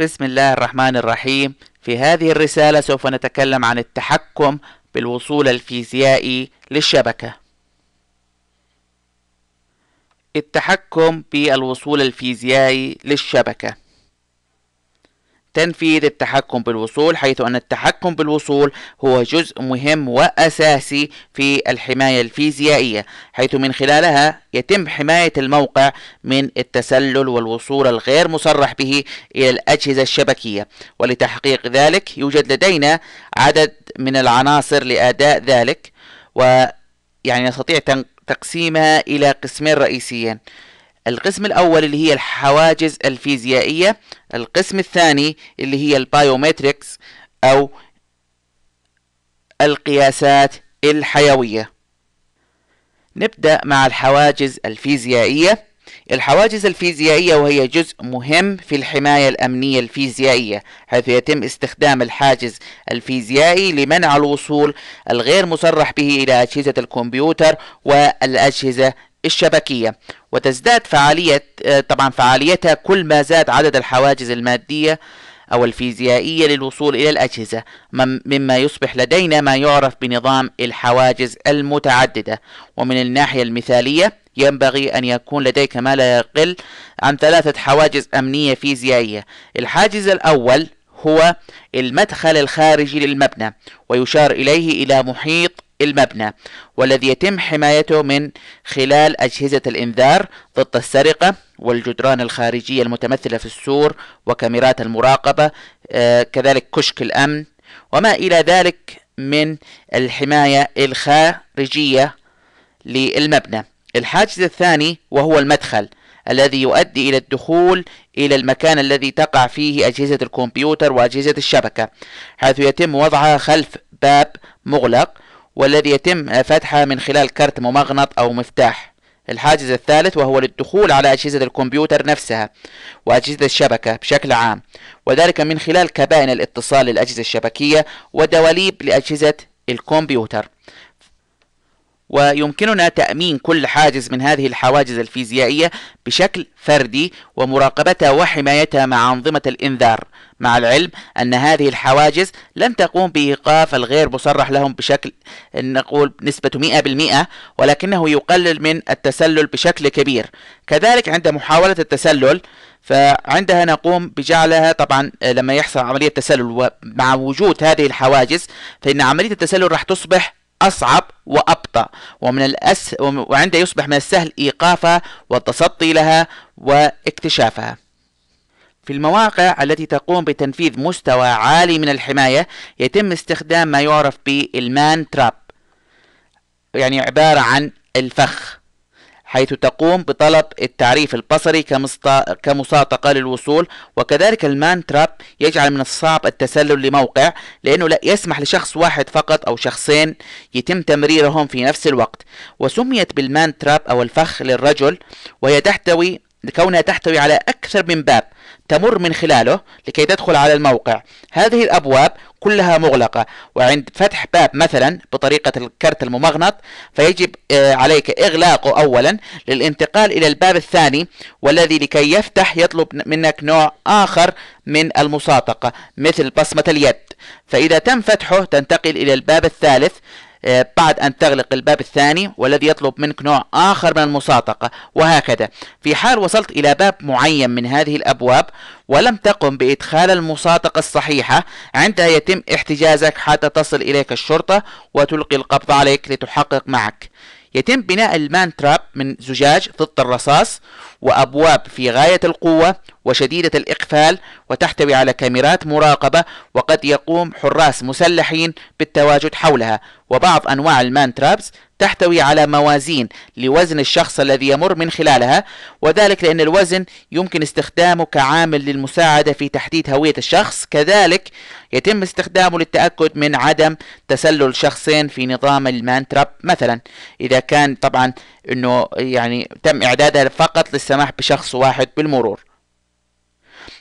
بسم الله الرحمن الرحيم في هذه الرسالة سوف نتكلم عن التحكم بالوصول الفيزيائي للشبكة التحكم بالوصول الفيزيائي للشبكة تنفيذ التحكم بالوصول حيث أن التحكم بالوصول هو جزء مهم وأساسي في الحماية الفيزيائية حيث من خلالها يتم حماية الموقع من التسلل والوصول الغير مصرح به إلى الأجهزة الشبكية ولتحقيق ذلك يوجد لدينا عدد من العناصر لأداء ذلك ويعني نستطيع تقسيمها إلى قسمين رئيسيين القسم الأول اللي هي الحواجز الفيزيائية القسم الثاني اللي هي البايومتريكس أو القياسات الحيوية نبدأ مع الحواجز الفيزيائية الحواجز الفيزيائية وهي جزء مهم في الحماية الأمنية الفيزيائية حيث يتم استخدام الحاجز الفيزيائي لمنع الوصول الغير مصرح به إلى أجهزة الكمبيوتر والأجهزة الشبكية وتزداد فعالية آه، طبعا فعاليتها كل ما زاد عدد الحواجز المادية أو الفيزيائية للوصول إلى الأجهزة مما يصبح لدينا ما يعرف بنظام الحواجز المتعددة ومن الناحية المثالية ينبغي أن يكون لديك ما لا يقل عن ثلاثة حواجز أمنية فيزيائية الحاجز الأول هو المدخل الخارجي للمبنى ويشار إليه إلى محيط المبنى والذي يتم حمايته من خلال أجهزة الإنذار ضد السرقة والجدران الخارجية المتمثلة في السور وكاميرات المراقبة آه، كذلك كشك الأمن وما إلى ذلك من الحماية الخارجية للمبنى الحاجز الثاني وهو المدخل الذي يؤدي إلى الدخول إلى المكان الذي تقع فيه أجهزة الكمبيوتر وأجهزة الشبكة حيث يتم وضعها خلف باب مغلق والذي يتم فتحه من خلال كارت ممغنط أو مفتاح الحاجز الثالث وهو للدخول على أجهزة الكمبيوتر نفسها وأجهزة الشبكة بشكل عام وذلك من خلال كبائن الاتصال للأجهزة الشبكية ودواليب لأجهزة الكمبيوتر ويمكننا تأمين كل حاجز من هذه الحواجز الفيزيائية بشكل فردي ومراقبتها وحمايتها مع أنظمة الإنذار مع العلم أن هذه الحواجز لن تقوم بإيقاف الغير مصرح لهم بشكل نقول نسبة 100% ولكنه يقلل من التسلل بشكل كبير كذلك عند محاولة التسلل فعندها نقوم بجعلها طبعا آه، لما يحصل عملية تسلل مع وجود هذه الحواجز فإن عملية التسلل راح تصبح أصعب وأبطأ ومن الأس وعند يصبح من السهل إيقافها والتصدي لها واكتشافها في المواقع التي تقوم بتنفيذ مستوى عالي من الحماية يتم استخدام ما يعرف بالمان تراب يعني عبارة عن الفخ حيث تقوم بطلب التعريف البصري كمساطقة للوصول وكذلك المان تراب يجعل من الصعب التسلل لموقع لأنه لا يسمح لشخص واحد فقط أو شخصين يتم تمريرهم في نفس الوقت وسميت بالمان تراب أو الفخ للرجل وهي تحتوي لكونها تحتوي على أكثر من باب تمر من خلاله لكي تدخل على الموقع هذه الأبواب كلها مغلقة وعند فتح باب مثلا بطريقة الكرت الممغنط فيجب آه، عليك إغلاقه أولا للانتقال إلى الباب الثاني والذي لكي يفتح يطلب منك نوع آخر من المساطقة مثل بصمة اليد فإذا تم فتحه تنتقل إلى الباب الثالث آه، بعد أن تغلق الباب الثاني والذي يطلب منك نوع آخر من المساطقة وهكذا في حال وصلت إلى باب معين من هذه الأبواب ولم تقم بإدخال المساطقة الصحيحة عندها يتم احتجازك حتى تصل إليك الشرطة وتلقي القبض عليك لتحقق معك يتم بناء المان تراب من زجاج ضد الرصاص وأبواب في غاية القوة وشديدة الإقفال وتحتوي على كاميرات مراقبة وقد يقوم حراس مسلحين بالتواجد حولها وبعض أنواع المان ترابس تحتوي على موازين لوزن الشخص الذي يمر من خلالها وذلك لأن الوزن يمكن استخدامه كعامل للمساعدة في تحديد هوية الشخص كذلك يتم استخدامه للتأكد من عدم تسلل شخصين في نظام المان تراب مثلا إذا كان طبعا أنه يعني تم إعدادها فقط للسماح بشخص واحد بالمرور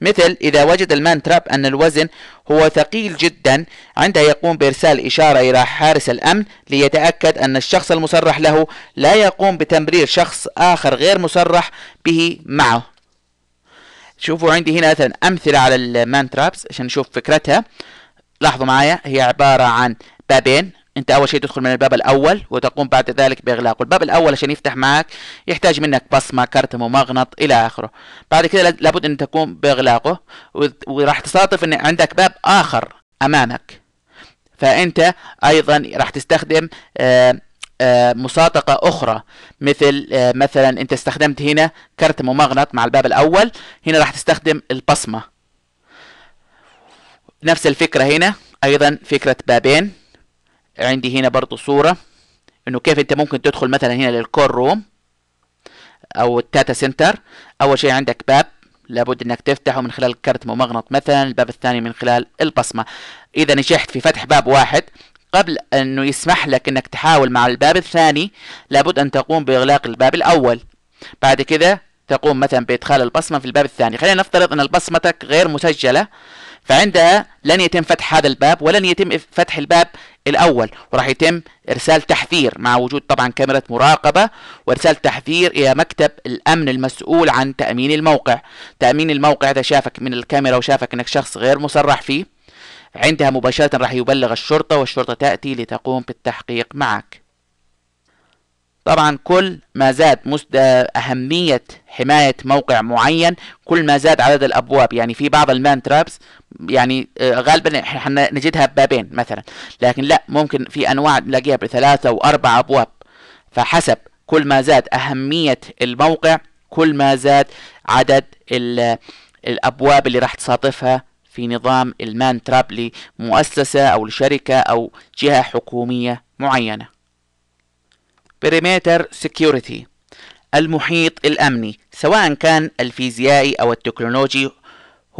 مثل إذا وجد المان تراب أن الوزن هو ثقيل جدا عندها يقوم بإرسال إشارة إلى حارس الأمن ليتأكد أن الشخص المصرح له لا يقوم بتمرير شخص آخر غير مصرح به معه شوفوا عندي هنا مثلا أمثلة على المان ترابس عشان نشوف فكرتها لاحظوا معايا هي عبارة عن بابين انت اول شيء تدخل من الباب الاول وتقوم بعد ذلك باغلاقه الباب الاول عشان يفتح معك يحتاج منك بصمه كرت ومغنط الى اخره بعد كده لابد ان تقوم باغلاقه وراح تصادف ان عندك باب اخر امامك فانت ايضا راح تستخدم آه, آه، مساطقة أخرى مثل آه، مثلا أنت استخدمت هنا كرت ممغنط مع الباب الأول هنا راح تستخدم البصمة نفس الفكرة هنا أيضا فكرة بابين عندي هنا برضو صورة انه كيف انت ممكن تدخل مثلا هنا للكور روم او التاتا سنتر اول شيء عندك باب لابد انك تفتحه من خلال كرت ممغنط مثلا الباب الثاني من خلال البصمة اذا نجحت في فتح باب واحد قبل انه يسمح لك انك تحاول مع الباب الثاني لابد ان تقوم باغلاق الباب الاول بعد كذا تقوم مثلا بادخال البصمة في الباب الثاني خلينا نفترض ان بصمتك غير مسجلة فعندها لن يتم فتح هذا الباب ولن يتم فتح الباب الاول وراح يتم ارسال تحذير مع وجود طبعا كاميرا مراقبه وارسال تحذير الى مكتب الامن المسؤول عن تامين الموقع تامين الموقع اذا شافك من الكاميرا وشافك انك شخص غير مصرح فيه عندها مباشره راح يبلغ الشرطه والشرطه تاتي لتقوم بالتحقيق معك طبعا كل ما زاد أهمية حماية موقع معين كل ما زاد عدد الأبواب يعني في بعض المان ترابس يعني آه، غالبا احنا نجدها ببابين مثلا لكن لا ممكن في أنواع نلاقيها بثلاثة وأربع أبواب فحسب كل ما زاد أهمية الموقع كل ما زاد عدد الأبواب اللي راح تصادفها في نظام المان تراب لمؤسسة أو لشركة أو جهة حكومية معينة بريميتر سيكيورتي المحيط الأمني سواء كان الفيزيائي أو التكنولوجي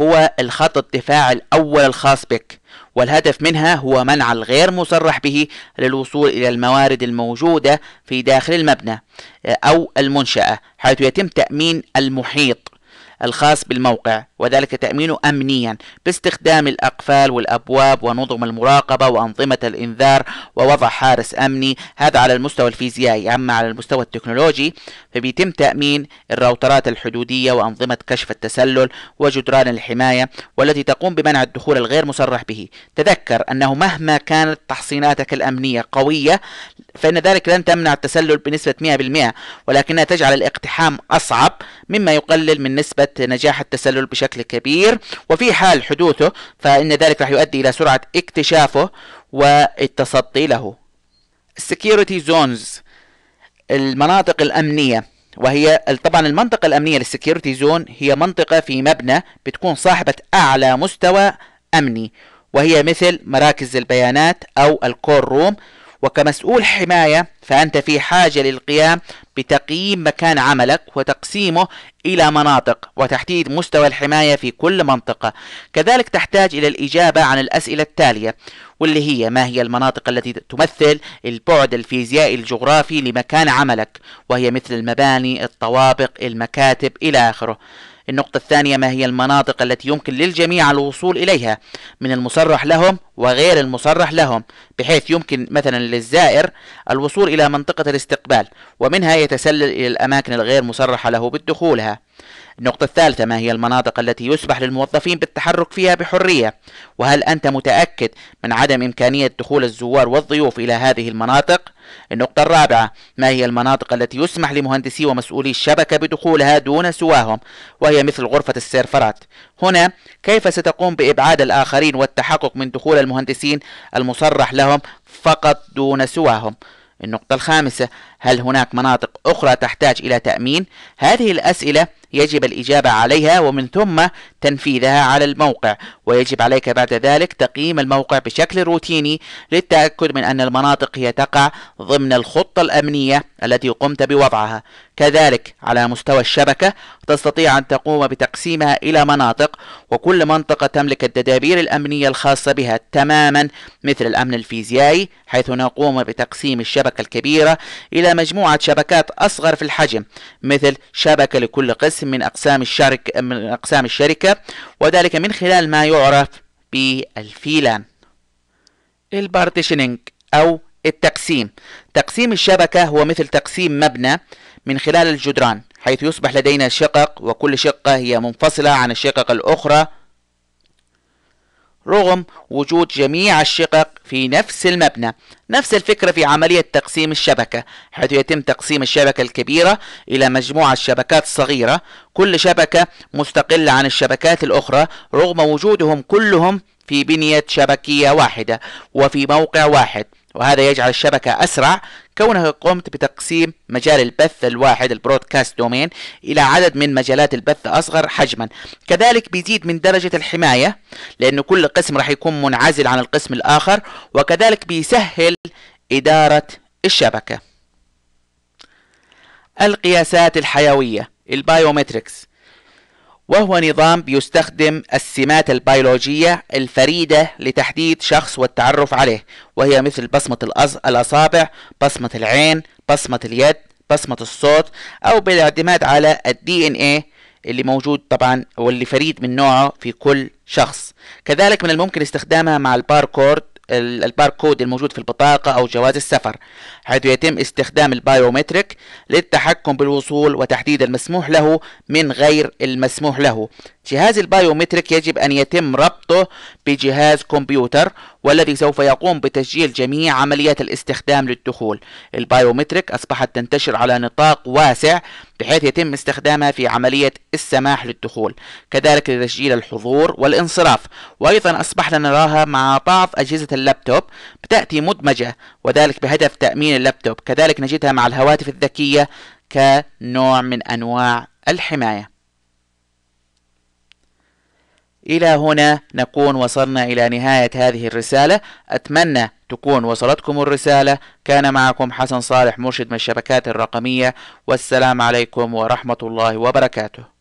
هو الخط الدفاع الأول الخاص بك والهدف منها هو منع الغير مصرح به للوصول إلى الموارد الموجودة في داخل المبنى أو المنشأة حيث يتم تأمين المحيط الخاص بالموقع وذلك تأمينه أمنيا باستخدام الأقفال والأبواب ونظم المراقبة وأنظمة الإنذار ووضع حارس أمني هذا على المستوى الفيزيائي أما على المستوى التكنولوجي فبيتم تأمين الراوترات الحدودية وأنظمة كشف التسلل وجدران الحماية والتي تقوم بمنع الدخول الغير مصرح به تذكر أنه مهما كانت تحصيناتك الأمنية قوية فإن ذلك لن تمنع التسلل بنسبة 100% ولكنها تجعل الاقتحام أصعب مما يقلل من نسبة زيادة نجاح التسلل بشكل كبير وفي حال حدوثه فإن ذلك راح يؤدي إلى سرعة اكتشافه والتصدي له السكيورتي زونز المناطق الأمنية وهي طبعا المنطقة الأمنية للسكيورتي زون هي منطقة في مبنى بتكون صاحبة أعلى مستوى أمني وهي مثل مراكز البيانات أو الكور روم وكمسؤول حماية فأنت في حاجة للقيام بتقييم مكان عملك وتقسيمه إلى مناطق وتحديد مستوى الحماية في كل منطقة كذلك تحتاج إلى الإجابة عن الأسئلة التالية واللي هي ما هي المناطق التي تمثل البعد الفيزيائي الجغرافي لمكان عملك وهي مثل المباني الطوابق المكاتب إلى آخره النقطة الثانية ما هي المناطق التي يمكن للجميع الوصول إليها من المصرح لهم وغير المصرح لهم بحيث يمكن مثلا للزائر الوصول إلى منطقة الاستقبال ومنها يتسلل إلى الأماكن الغير مصرحة له بالدخولها النقطة الثالثة ما هي المناطق التي يسمح للموظفين بالتحرك فيها بحرية وهل أنت متأكد من عدم إمكانية دخول الزوار والضيوف إلى هذه المناطق؟ النقطة الرابعة ما هي المناطق التي يسمح لمهندسي ومسؤولي الشبكة بدخولها دون سواهم وهي مثل غرفة السيرفرات هنا كيف ستقوم بإبعاد الآخرين والتحقق من دخول المهندسين المصرح لهم فقط دون سواهم النقطة الخامسة هل هناك مناطق أخرى تحتاج إلى تأمين؟ هذه الأسئلة يجب الإجابة عليها ومن ثم تنفيذها على الموقع ويجب عليك بعد ذلك تقييم الموقع بشكل روتيني للتأكد من أن المناطق هي تقع ضمن الخطة الأمنية التي قمت بوضعها كذلك على مستوى الشبكة تستطيع أن تقوم بتقسيمها إلى مناطق وكل منطقة تملك التدابير الأمنية الخاصة بها تماما مثل الأمن الفيزيائي حيث نقوم بتقسيم الشبكة الكبيرة إلى مجموعة شبكات أصغر في الحجم مثل شبكة لكل قسم قسم من أقسام الشركة من أقسام الشركة وذلك من خلال ما يعرف بالفيلان البارتيشننج أو التقسيم تقسيم الشبكة هو مثل تقسيم مبنى من خلال الجدران حيث يصبح لدينا شقق وكل شقة هي منفصلة عن الشقق الأخرى رغم وجود جميع الشقق في نفس المبنى نفس الفكرة في عملية تقسيم الشبكة حيث يتم تقسيم الشبكة الكبيرة إلى مجموعة شبكات صغيرة كل شبكة مستقلة عن الشبكات الأخرى رغم وجودهم كلهم في بنية شبكية واحدة وفي موقع واحد وهذا يجعل الشبكة أسرع كونها قمت بتقسيم مجال البث الواحد البرودكاست دومين إلى عدد من مجالات البث أصغر حجما كذلك بيزيد من درجة الحماية لأنه كل قسم راح يكون منعزل عن القسم الآخر وكذلك بيسهل إدارة الشبكة القياسات الحيوية البايومتريكس وهو نظام بيستخدم السمات البيولوجية الفريدة لتحديد شخص والتعرف عليه وهي مثل بصمة الأصابع بصمة العين بصمة اليد بصمة الصوت أو بالاعتماد على الدي ان ايه اللي موجود طبعا واللي فريد من نوعه في كل شخص كذلك من الممكن استخدامها مع الباركود الباركود الموجود في البطاقة أو جواز السفر حيث يتم استخدام البايومتريك للتحكم بالوصول وتحديد المسموح له من غير المسموح له جهاز البايومتريك يجب أن يتم ربطه بجهاز كمبيوتر والذي سوف يقوم بتسجيل جميع عمليات الاستخدام للدخول البايومتريك أصبحت تنتشر على نطاق واسع بحيث يتم استخدامها في عملية السماح للدخول كذلك لتسجيل الحضور والانصراف وأيضا أصبحنا نراها مع بعض أجهزة اللابتوب بتأتي مدمجة وذلك بهدف تأمين اللابتوب كذلك نجدها مع الهواتف الذكية كنوع من أنواع الحماية إلى هنا نكون وصلنا إلى نهاية هذه الرسالة أتمنى تكون وصلتكم الرسالة كان معكم حسن صالح مرشد من الشبكات الرقمية والسلام عليكم ورحمة الله وبركاته